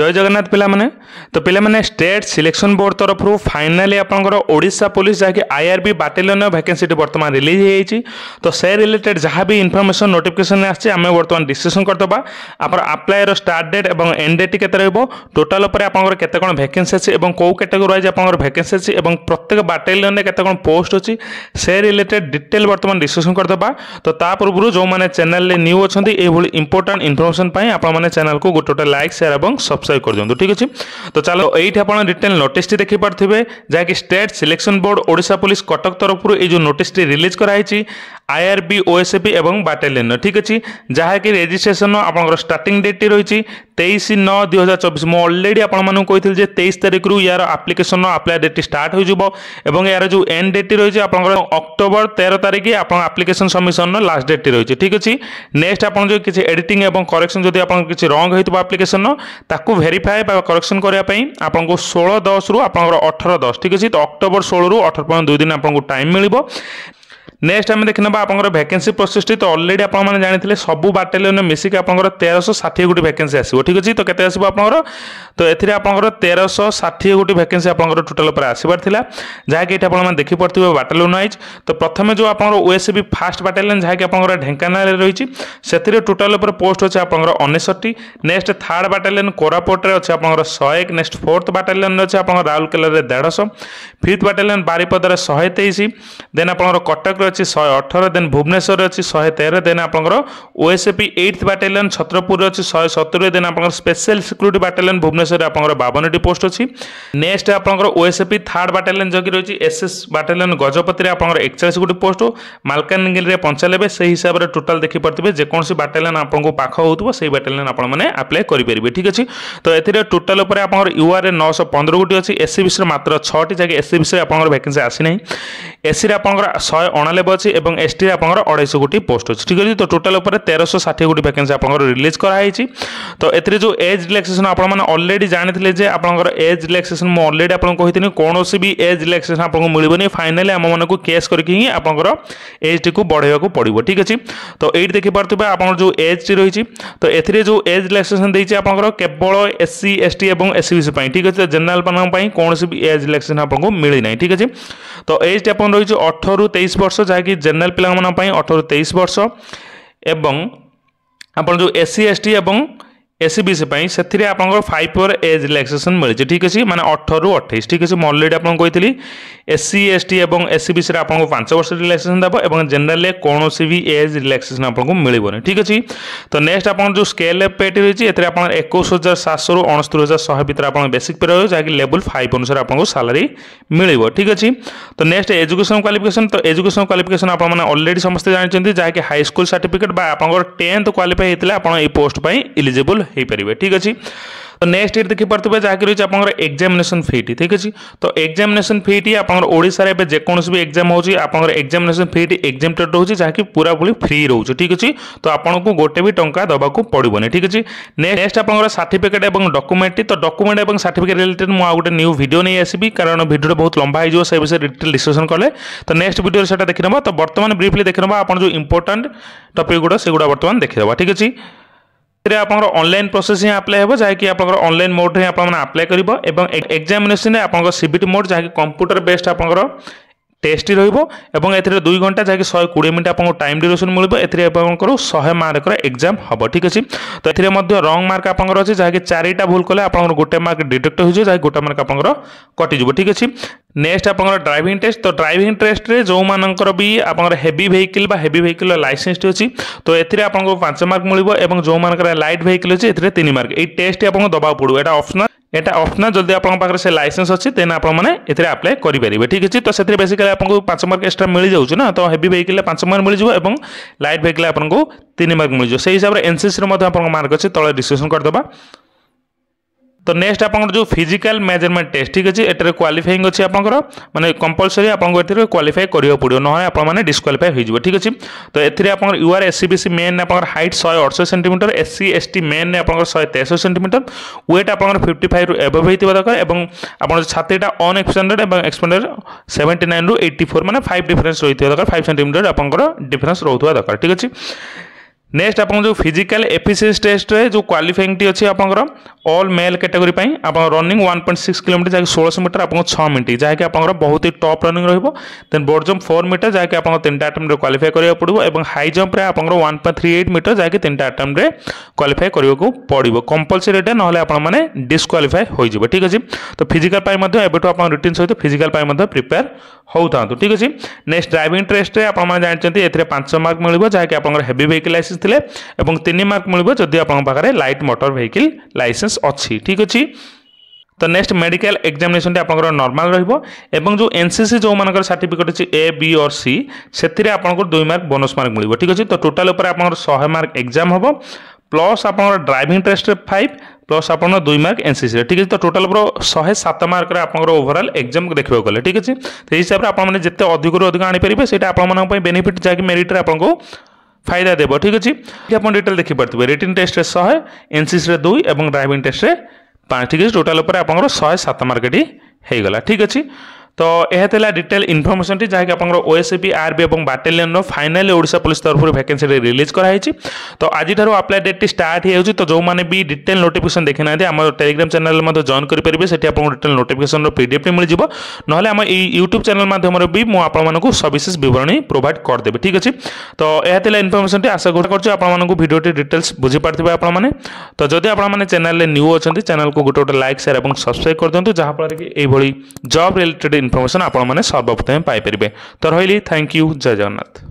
জয় জগন্নাথ পিলামানে তো পিলামানে ষ্টেট সিলেকশন বোর্ড তরফর ফাইনালি আপনার ওড়শা পুলিশ যাকে আইআরবি বাটেলিয়ন ভ্যাকেন্সিটি বর্তমান রিলিজ হয়েছে তো সে রিলেটেড যা বি ইনফরমেশন নোটিফিকেশন আসছে আমি বর্তমান ডিসকসন করদেবা আপনার আপ্লাইর স্টার্ট ডেট এবং এন্ড ডেট কেতে রহব টোটাল উপরে আপনার কেতে কোণ ভ্যাকেন্সি আছে এবং কেউ ক্যাটেগোরি ওয়াইজ আপনার ভ্যাকেন্সি আছে এবং প্রত্যেক বাটেলিয়নে কেতে কোণ পোস্ট অছি সে রিলেটেড ডিটেল বর্তমান ডিসকসন করদেবা তো তা পূর্বর যে চ্যানেল নিউ অনেক এইভাবে ইম্পর্টাট ইনফরমেশন আপনার চ্যানেল গোটে গোটে লাইক সেয়ার এবং সবসক্রাইব ବ୍ୟବସାୟ କରିଦିଅନ୍ତୁ ଠିକ୍ ଅଛି ତ ଚାଲ ଏଇଠି ଆପଣ ରିଟର୍ଣ୍ଣ ନୋଟିସ୍ଟି ଦେଖିପାରୁଥିବେ ଯାହାକି state selection board Odisha police Cuttack ତରଫରୁ ଏଇ ଯେଉଁ ନୋଟିସ୍ଟି ରିଲିଜ୍ କରାହେଇଛି আইআরবি ওএসএপি এবং বাଟାଲିୟନ ଠିକ୍ ଅଛି ଯାହାକି ରେଜିଷ୍ଟ୍ରେସନ আপনার স্টার্টিং ডেটটি রয়েছে তেইশ ন দুই হাজার চবিশ মু অলরেডি আপনার কে যে তেইশ তারিখ রু ইয়ার আপ্লিকেশন আপ্লাই ডেটটি স্টার্ট হয়ে যাব এবং এর যে এন্ড ডেটটি রয়েছে আপনার অক্টোবর তের তারিখে আপনার আপ্লিকেশন সবমিশন লাস্ট ডেটটি রয়েছে ঠিক আছে নেক্সট আপনার যদি কিছু এডিটিং এবং করেকশন যদি আপনার কিছু রং হয়ে আপ্লিকেশন তাকে ভেরিফাই বা করেকশন করা আপনার ষোল দশ রু আপনার অঠর দশ ঠিক আছে তো অক্টোবর ষোল রু অঠর পর্যন্ত দুই দিন আপনার টাইম মিলব নেক্সট আমি দেখি নেবা আপনার ভ্যাকেন্সি প্রোসেসটি তো অলরেডি আপনার জাঁথিলে সবু বাটালিয়ন মিশিকি আপনার তেরশো ষাঠিয়ে গোটি ভ্যাকেন্সি আসব ঠিক আছে তো কেতে আসব আপনার তো এর আপনার তেরশো ষাঠিয়ে গোটি ভ্যাকেন্সি আপনার টোটাল উপরে আসবার লা যা কি এটি আপনার দেখিপারে বাটালিয়ন ওয়াইজ তো প্রথমে যে আপনার ওএসবি ফার্স্ট বাটালিয়ন যা কি আপনার ঢেঙ্কানালে রয়েছে সেতিরে টোটাল উপরে পোস্ট আছে আপনার অনেশটি নেক্সট থার্ড বাটালিয়ন কোরাপুটে আছে আপনার শহে নেক্সট ফোর্থ বাটালিয়ন আছে আপনার রাউরকেলার দেড়শো ফিফ্থ বাটালিয়ন বারিপদার শহে তেইশ দেন আপনার কটকরে ଅଛି ଶହେ ଅଠର ଦେନ୍ ଭୁବନେଶ୍ୱରରେ ଅଛି ଶହେ ତେର ଦେନ୍ ଆପଣଙ୍କର ଓଏସ୍ଏପି ଏଇଟ୍ ବାଟାଲିୟନ୍ ଛତ୍ରପୁରରେ ଅଛି ଶହେ ସତୁରି ଦେନ୍ ଆପଣଙ୍କର ସ୍ପେଶାଲ ସିକ୍ୟୁରିଟି ବାଟାଲିୟନ୍ ଭୁବନେଶ୍ୱରରେ ଆପଣଙ୍କର ବାବନଟି ପୋଷ୍ଟ ଅଛି ନେକ୍ସଟ ଆପଣଙ୍କର ଓଏସ୍ଏପି ଥାର୍ଡ଼ ବାଟାଲିୟନ୍ ଯେଉଁକି ରହିଛି ଏସ୍ଏସ୍ ବାଟାଲିୟନ୍ ଗଜପତିରେ ଆପଣଙ୍କର ଏକଚାଳିଶ ଗୋଟି ପୋଷ୍ଟ ମାଲକାନଗିରିରେ ପଞ୍ଚାନବେ ସେହି ହିସାବରେ ଟୋଟାଲ୍ ଦେଖିପାରୁଥିବେ ଯେକୌଣସି ବାଟାଲିୟନ୍ ଆପଣଙ୍କୁ ପାଖ ହେଉଥିବ ସେହି ବାଟାଲିୟନ୍ ଆପଣମାନେ ଆପ୍ଲାଏ କରିପାରିବେ ଠିକ୍ ଅଛି ତ ଏଥିରେ ଟୋଟାଲ୍ ଉପରେ ଆପଣଙ୍କର ୟୁଆର୍ରେ ନଅଶହ ପନ୍ଦର ଗୋଟି ଅଛି ଏସ୍ସିବିସିର ମାତ୍ର ଛଅଟି ଯାକି ବିଷୟରେ ଆପଣଙ୍କର ଭ୍ୟାକେନ୍ସି ଆସିନାହିଁ ଏସ୍ସିରେ ଆପଣଙ୍କର ଶହେ ଅଣାନବେ আভেলেবল ଅଛି ଏବଂ ଏସ୍ଟିରେ ଆପଣଙ୍କର ଅଢ଼େଇଶହ କୋଟି ପୋଷ୍ଟ ଅଛି ଠିକ୍ ଅଛି ତ ଟୋଟାଲ୍ ଉପରେ ତେରଶହ ଷାଠିଏ କୋଟି ଭ୍ୟାକେନ୍ସି ଆପଣଙ୍କର ରିଲିଜ୍ କରାହେଇଛି ତ ଏଥିରେ ଯେଉଁ ଏଜ୍ ରିଲାକ୍ସେସନ୍ ଆପଣମାନେ ଅଲରେଡ଼ି ଜାଣିଥିଲେ ଯେ ଆପଣଙ୍କର ଏଜ୍ ରିଲାକ୍ସେସନ୍ ମୁଁ ଅଲରେଡ଼ି ଆପଣଙ୍କୁ କହିଥିଲି କୌଣସି ବି ଏଜ୍ ରିଲାକ୍ସେସନ୍ ଆପଣଙ୍କୁ ମିଳିବନି ଫାଇନାଲି ଆମମାନଙ୍କୁ କେସ୍ କରିକି ହିଁ ଆପଣଙ୍କର ଏଜ୍ଟିକୁ ବଢ଼େଇବାକୁ ପଡ଼ିବ ଠିକ୍ ଅଛି ତ ଏଇଠି ଦେଖିପାରୁଥିବେ ଆପଣଙ୍କର ଯେଉଁ ଏଜ୍ଟି ରହିଛି ତ ଏଥିରେ ଯେଉଁ ଏଜ୍ ରିଲାକ୍ସେସନ୍ ଦେଇଛି ଆପଣଙ୍କର କେବଳ ଏସ୍ ସି ଏସ୍ ଟି ଏବଂ ଏସ୍ ସି ବି ସି ପାଇଁ ଠିକ୍ ଅଛି ତ ଜେନେରାଲମାନଙ୍କ ପାଇଁ କୌଣସି ବି ଏଜ୍ ରିଲାକ୍ସେସନ୍ ଆପଣଙ୍କୁ ମିଳିନାହିଁ ଠିକ୍ ଅଛି ତ ଏଜ୍ଟି ଆପଣ ରହିଛି ଅଠରରୁ ତେଇଶ ବର୍ଷ ଯାହାକି ଜେନେରାଲ ପିଲାମାନଙ୍କ ପାଇଁ ଅଠରରୁ ତେଇଶ ବର୍ଷ ଏବଂ ଆପଣ ଯେଉଁ ଏସ୍ସି ଏସ୍ଟି ଏବଂ এসি বিসি সেতিরে আপনার ফাইভ ইয়র এজ রিলাক্সেসন মিছে ঠিক আছে মানে অঠর অঠাইশ ঠিক আছে মু অলরেডি আপনার কইলি এসসি এসটি এবং এসসি বিসি আপনার পাঁচ বর্ষ রিল্যাক্সেসন দেব এবং জেনারেল কৌশি বি এজ রিল্যাক্সেসন আপনার মিলবনি ঠিক আছে তো নেক্সট আপনার যে স্কেল পেটি রয়েছে এতে আপনার একুশ হাজার সাতশো অনস্তর হাজার শহে ভিতরে আপনার বেসিক পে রয়েছে যা লেভেল ফাইভ অনুসারে আপনার স্যালারি মিলব ঠিক আছে তো নেক্সট এজুকেশন কোয়ালিফিকেশন তো এজুকেশন কোয়ালিফিকেশন আপনার অলরেডি সমস্ত জাঁচান যা কি স্কুল সার্টিফিকেট বা আপনার টেন্থ কোয়ালিফাই হয়েছে আপনার এই পোস্ট পাই ইলিজিবল হয়ে পারে ঠিক আছে তো নেক্সট এটি দেখিপারে যাকি রয়েছে আপনার এক্সামিনেসন ফিটি ঠিক আছে তো এক্সামিনেসন ফিটি আপনার ওড়শার এবে যেকোনসি বি এক্সাম হচ্ছে আপনার এক্সামিনেসন ফিটি এক্সামটেড রয়েছে যাকি পুরাপুরি ফ্রি রয়েছে ঠিক আছে তো আপনার গোটে বি টঙ্কা দেওয়া পড়বনি ঠিক আছে নেক্সট আপনার সার্টিফিকেট এবং ডকুমেন্টটি তো ডকুমেন্ট এবং সার্টিফিকেট রিলেটেড মু গোটে নিউ ভিডিও নিয়ে আসবি কারণ ভিডিওটা বহুত লম্বা হয়ে যাব সে বিষয়ে ডিটেল ডিসকসন কলে তো নেক্সট ভিডিওরে সেটা দেখি নেবা তো বর্তমানে ব্রিফলি দেখি নেবা আপনার যে ইম্পর্টাট টপিক গুড়া সেগুলা বর্তমানে দেখি দেবা ঠিক আছে আপনার অনলাইন প্রসেস হি আপ্লাই হব যা কি আপনার অনলাইন মোড্রে আপনার আপ্লাই করব এবং এক্সামিনেসন আপনার সিবিটি মোড যা কম্পুটর বেসড আপনার টেস্টি রহব এবং এতে দুই ঘন্টা যাকে শহে কোড়ি মিনিট আপনার টাইম ডিউরেসন মিলব এতে আপনার শহে মার্কর এক্সাম হব ঠিক আছে তো এতে রং মার্ক আপনার অছে যাকে চারিটা ভুল কলে আপনার গোটে মার্ক ডিডক্ট হয়ে যাকে গোটে মার্ক আপনার কটিযোগ ঠিক আছে নেক্সট আপনার ড্রাইভিং টেস্ট তো ড্রাইভিং টেস্টরে যেমানকর বি আপনার হেভি ভেহিকল বা হেভি ভেহিকল লাইসেন্সটি অছি তো এতে আপনার পাঁচ মার্ক মিলব এবং যেমানকর লাইট ভেহিকল অছে এতে তিন মার্ক এই টেস্টটি আপনার দেওয়া পড়ব এটা অপসনাল এটা অপসনাল যদি আপনার পাখে সে লাইসেন্স অনেক দেন আপনার এতে আপ্লাই করে পারবে ঠিক আছে তো সেটি বেসিকালি আপনার পাঁচ মার্ক এক্সট্রা মিলে যাচ্ছে না তো হেভি ভেহিকলে পাঁচ মার্ক মিলে যাব এবং লাইট ভেহিকলে আপনার তিন মার্ক মিলে যাব সেই হিসাবে এনসিসি মধ্যে আপনার মার্ক অছে তলে ডিসকসন করেদেবা তো ନେକ୍ସଟ ଆପଣଙ୍କର ଯେଉଁ ଫିଜିକାଲ ମେଜରମେଣ୍ଟ ଟେଷ୍ଟ ଠିକ୍ ଅଛି ଏଠାରେ କ୍ୱାଲିଫାଇଂ ଅଛି ଆପଣଙ୍କର ମାନେ କମ୍ପଲସରି ଆପଣଙ୍କୁ ଏଥିରେ କ୍ୱାଲିଫାଇ କରିବାକୁ ପଡ଼ିବ ନହେଲେ ଆପଣମାନେ ଡିସ୍କ୍ୱାଲିଫାଇ ହୋଇଯିବ ଠିକ୍ ଅଛି ତ ଏଥିରେ ଆପଣଙ୍କର U R S C B C ମେନ୍ରେ ଆପଣଙ୍କର ହାଇଟ୍ ଶହେ ଅଠଷଠି centimetre S C S T ମେନ୍ରେ ଆପଣଙ୍କର ଶହେ ତେଷଠି ସେଣ୍ଟିମିଟର ୱେଟ୍ ଆପଣଙ୍କର ଫିଫ୍ଟି ଫାଇଭରୁ ଏଭଭ୍ ହେଇଥିବା ଦରକାର ଏବଂ ଆପଣଙ୍କ ଛାତିଟା ଅନ୍ ଏକ୍ସପେଣ୍ଡେଡ଼ ଏବଂ ଏକ୍ସପେଣ୍ଡେଡ଼ ସେଭେଣ୍ଟି ନାଇନ୍ରୁ ଏଇଟି ଫୋର୍ ମାନେ ଫାଇଭ୍ ଡିଫରେନ୍ସ ରହିଥିବା ଦରକାର ଫାଇଭ୍ ସେଣ୍ଟିମିଟର ଆପଣଙ୍କର ଡିଫରେନ୍ସ ରହୁଥିବା ଦରକାର ଠିକ୍ ଅଛି ନେକ୍ସଟ ଆପଣ ଯେଉଁ ଫିଜିକାଲ ଏଫିସିଏନ୍ସି ଟେଷ୍ଟରେ ଯେଉଁ କ୍ୱାଲିଫାଇଂଟି ଅଛି ଆପଣଙ୍କର ଅଲ୍ ମେଲ୍ କାଟେଗୋରୀ ପାଇଁ ଆପଣ running one point six kilometre ଯାହାକି ଷୋଳଶହ ମିଟର ଆପଣଙ୍କ ଛଅ ମିନିଟ୍ ଯାହାକି ଆପଣଙ୍କର ବହୁତ ହି ଟପ୍ ରନିଂ ରହିବ then board jump four metre ଯାହାକି ଆପଣଙ୍କ ତିନିଟା ଆଟେମ୍ପ୍ଟରେ କ୍ୱାଲିଫାଏ କରିବାକୁ ପଡ଼ିବ ଏବଂ ହାଇ ଜମ୍ପରେ ଆପଣଙ୍କର one point three eight metre ଯାହାକି ତିନିଟା ଆଟେମ୍ପ୍ଟରେ କ୍ୱାଲିଫାଏ କରିବାକୁ ପଡ଼ିବ କମ୍ପଲସରି ଏଇଟା ନହେଲେ ଆପଣମାନେ ଡିସ୍କ୍ୱାଲିଫାଏ ହୋଇଯିବ ଠିକ୍ ଅଛି ତ ଫିଜିକାଲ ପାଇଁ ମଧ୍ୟ ଏବେଠୁ ଆପଣ ରୁଟିନ୍ ସହିତ ଫିଜିକାଲ ପାଇଁ ମଧ୍ୟ ପ୍ରିପେୟାର ହେଉଥାନ୍ତୁ ଠିକ୍ ଅଛି ନେକ୍ସଟ ଡ୍ରାଇଭିଂ ଟେଷ୍ଟରେ ଆପଣମାନେ ଜାଣିଛନ୍ତି ଏଥିରେ ପାଞ୍ଚ ମାର୍କ ମିଳିବ ଯାହାକି ଆପଣଙ୍କର ହେଭି ଭେହିକିଲ୍ ଲାଇସେନ୍ସ ଆସିଥିଲେ ଏବଂ ତିନି ମାର୍କ ମିଳିବ ଯଦି ଆପଣଙ୍କ ପାଖରେ ଲାଇଟ୍ ମୋଟର ଭେହିକିଲ୍ ଲାଇସେନ୍ସ ଅଛି ଠିକ୍ ଅଛି ତ ନେକ୍ସଟ ମେଡ଼ିକାଲ ଏକ୍ଜାମିନେସନଟି ଆପଣଙ୍କର ନର୍ମାଲ ରହିବ ଏବଂ ଯେଉଁ ଏନ୍ ସି ସି ଯେଉଁମାନଙ୍କର ସାର୍ଟିଫିକେଟ୍ ଅଛି ଏ ବି ଅର୍ ସି ସେଥିରେ ଆପଣଙ୍କର ଦୁଇ ମାର୍କ ବୋନସ୍ ମାର୍କ ମିଳିବ ଠିକ୍ ଅଛି ତ ଟୋଟାଲ ଉପରେ ଆପଣଙ୍କର ଶହେ ମାର୍କ ଏକ୍ଜାମ୍ ହେବ ପ୍ଲସ୍ ଆପଣଙ୍କର ଡ୍ରାଇଭିଂ ଟେଷ୍ଟରେ ଫାଇଭ୍ ପ୍ଲସ୍ ଆପଣ ଦୁଇ ମାର୍କ ଏନ୍ସିସିରେ ଠିକ୍ ଅଛି ତ ଟୋଟାଲ୍ ପୁରା ଶହେ ସାତ ମାର୍କରେ ଆପଣଙ୍କର ଓଭରଅଲ୍ ଏକ୍ଜାମ୍ ଦେଖିବାକୁ ଗଲେ ଠିକ୍ ଅଛି ସେଇ ହିସାବରେ ଆପଣମାନେ ଯେତେ ଅଧିକରୁ ଅଧିକ ଆଣିପାରିବେ ସେଇଟା ଆପଣମାନଙ୍କ ପାଇଁ ବେନିଫିଟ୍ ଯାହାକି ମେରିଟ୍ରେ ଆପଣଙ୍କୁ ফাইদা দেব ঠিক আছে ଏଠି ଆପଣ ଡିଟେଲ୍ ଦେଖିପାରୁଥିବେ ରିଟିନ୍ ଟେଷ୍ଟରେ ଶହେ ଏନ୍ସିସିରେ ଦୁଇ ଏବଂ ଡ୍ରାଇଭିଂ ଟେଷ୍ଟରେ ପାଞ୍ଚ ଠିକ୍ ଅଛି ଟୋଟାଲ୍ ଉପରେ ଆପଣଙ୍କର ଶହେ ସାତ ମାର୍କଟି ହୋଇଗଲା ଠିକ୍ ଅଛି তো ଏହା ডিটেল ইনফরমেশনটি যাকে আপনার ওএসএপি আরবি এবং বাটালিয়নর ফাইনালি ওড়শা পুলিশ তরফর ভ্যাকেন্সিটি রিলিজ କରାହେଇଛି তো আজিঠার আপ্লাই ডেটটি স্টার্ট হয়েছে তো যে ডিটেল নোটিফিকেসন দেখি না আমার টেলিগ্রাম চ্যানেল মধ্যে জয়েন করে পেবে সেটি আপনার ডিটেল নোটিফিকেসন পিডিএফটি মিলিযোগ নহলে আমার এই ইউট্যুব চ্যানেল মাধ্যমে বি মু আপনার সবিশেষ বিবরণী প্রোভাইড করেদেবি ঠিক আছে তো এলা ইনফরমেশনটি আশা করছি আপনার ভিডিওটি ডিটেলস বুঝিপারে আপনার তো যদি আপনার চ্যানেলে নিউ অনেক চ্যানেলকে গোটে গোটে লাইক সেয়ার এবং সবসক্রাইব করে দিও যাফলে কি এইভাবে জব রিলেটেড ଇନଫର୍ମେସନ୍ ଆପଣମାନେ ସର୍ବପ୍ରଥମେ ପାଇପାରିବେ ତ ରହିଲି ଥ୍ୟାଙ୍କ ୟୁ ଜୟ ଜଗନ୍ନାଥ